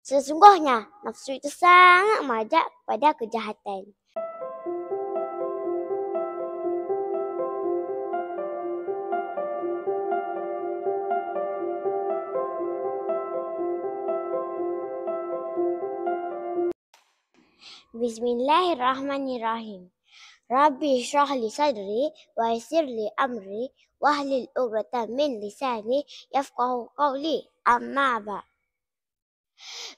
Sesungguhnya, nafsu itu sangat mengajak pada kejahatan. Bismillahirrahmanirrahim. Rabbi syrah li sadri wa yasir li amri wa al ugratan min lisani yafqahu qawli amma ba'.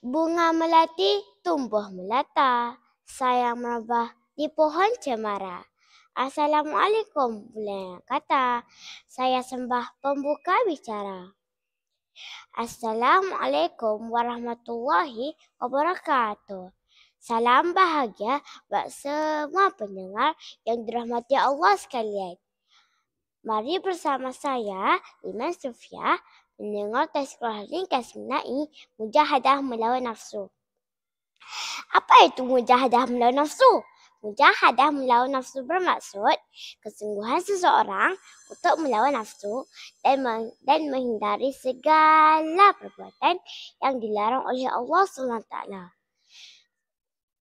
Bunga melati tumbuh melata, sayang merabah di pohon cemara. Assalamualaikum, boleh kata saya sembah pembuka bicara. Assalamualaikum warahmatullahi wabarakatuh. Salam bahagia buat semua pendengar yang dirahmati Allah sekalian. Mari bersama saya, Iman Sufia, mendengar tazkirah ringkas mengenai mujahadah melawan nafsu. Apa itu mujahadah melawan nafsu? Mujahadah melawan nafsu bermaksud kesungguhan seseorang untuk melawan nafsu dan, dan menghindari segala perbuatan yang dilarang oleh Allah SWT.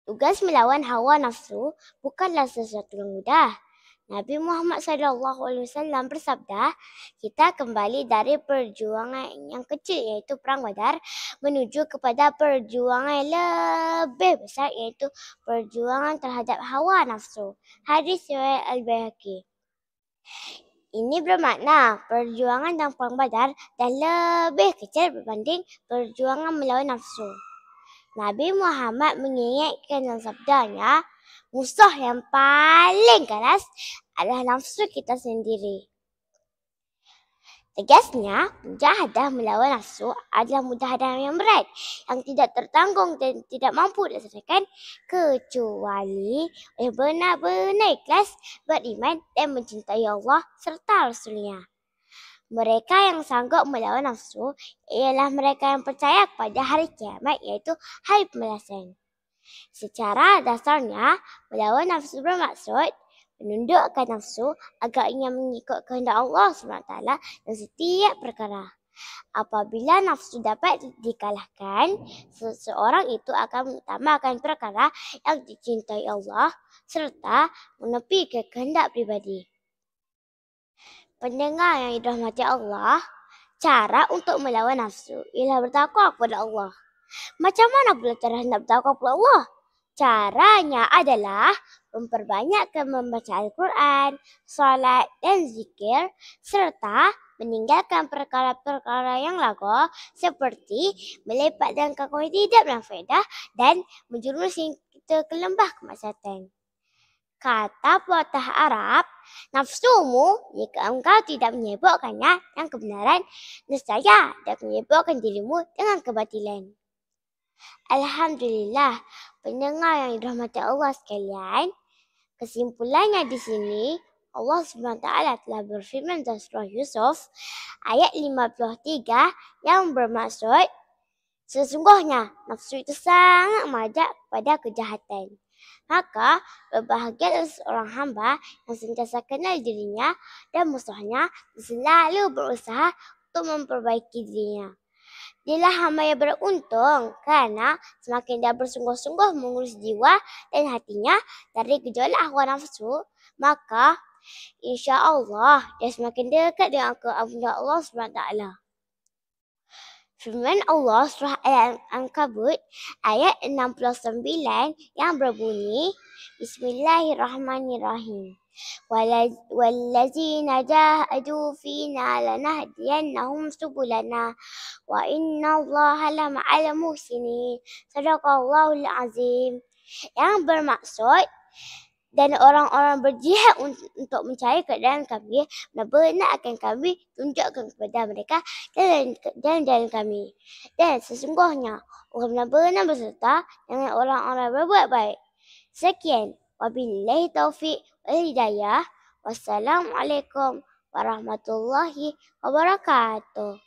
Tugas melawan hawa nafsu bukanlah sesuatu yang mudah. Nabi Muhammad SAW alaihi wasallam bersabda, kita kembali dari perjuangan yang kecil iaitu perang Badar menuju kepada perjuangan yang lebih besar iaitu perjuangan terhadap hawa nafsu. Hadis riwayat Al-Baihaqi. Ini bermakna perjuangan dalam perang Badar dah lebih kecil berbanding perjuangan melawan nafsu. Nabi Muhammad mengingatkan dalam sabdanya, Musuh yang paling ganas adalah nafsu kita sendiri. Tegasnya, mujahadah melawan nafsu adalah mujahadah yang berat, yang tidak tertanggung dan tidak mampu diselesaikan kecuali oleh benar-benar ikhlas, beriman dan mencintai Allah serta Rasulnya. Mereka yang sanggup melawan nafsu ialah mereka yang percaya kepada hari kiamat iaitu hari pembalasan. Secara dasarnya, melawan nafsu bermaksud menundukkan nafsu agar ia mengikut kehendak Allah SWT dan setiap perkara. Apabila nafsu dapat dikalahkan, seseorang itu akan mengutamakan perkara yang dicintai Allah serta menepi ke kehendak pribadi. Pendengar yang dirahmati Allah, cara untuk melawan nafsu ialah bertakwa kepada Allah. Macam mana pula cara hendak bertawakal kepada Allah? Caranya adalah memperbanyakkan membaca Al-Quran, solat dan zikir serta meninggalkan perkara-perkara yang lago seperti melepak dan kakoi tidak bermanfaat dan menjurus kita ke lembah kemasatan. Kata potah Arab, nafsumu jika engkau tidak menyebokkannya dengan kebenaran, nescaya dan menyebokkan dirimu dengan kebatilan. Alhamdulillah, pendengar yang dirahmati Allah sekalian, kesimpulannya di sini, Allah SWT telah berfirman dalam surah Yusuf ayat 53 yang bermaksud, Sesungguhnya nafsu itu sangat majak pada kejahatan. Maka berbahagia seorang hamba yang sentiasa kenal dirinya dan musuhnya selalu berusaha untuk memperbaiki dirinya. Dialah hamba yang beruntung kerana semakin dia bersungguh-sungguh mengurus jiwa dan hatinya dari gejolak hawa nafsu, maka insya Allah dia semakin dekat dengan keabunda Allah SWT. Firman Allah surah Al-Ankabut ayat 69 yang berbunyi Bismillahirrahmanirrahim. والذين جاهدوا فينا لنهدينهم سبلنا وإن الله لمع المحسنين صدق الله العظيم yang bermaksud dan orang-orang berjihad untuk mencari keadaan kami benar akan kami tunjukkan kepada mereka dan jalan kami dan sesungguhnya orang benar-benar berserta dengan orang-orang berbuat baik sekian wabillahi taufiq Hidayah. Wassalamualaikum warahmatullahi wabarakatuh.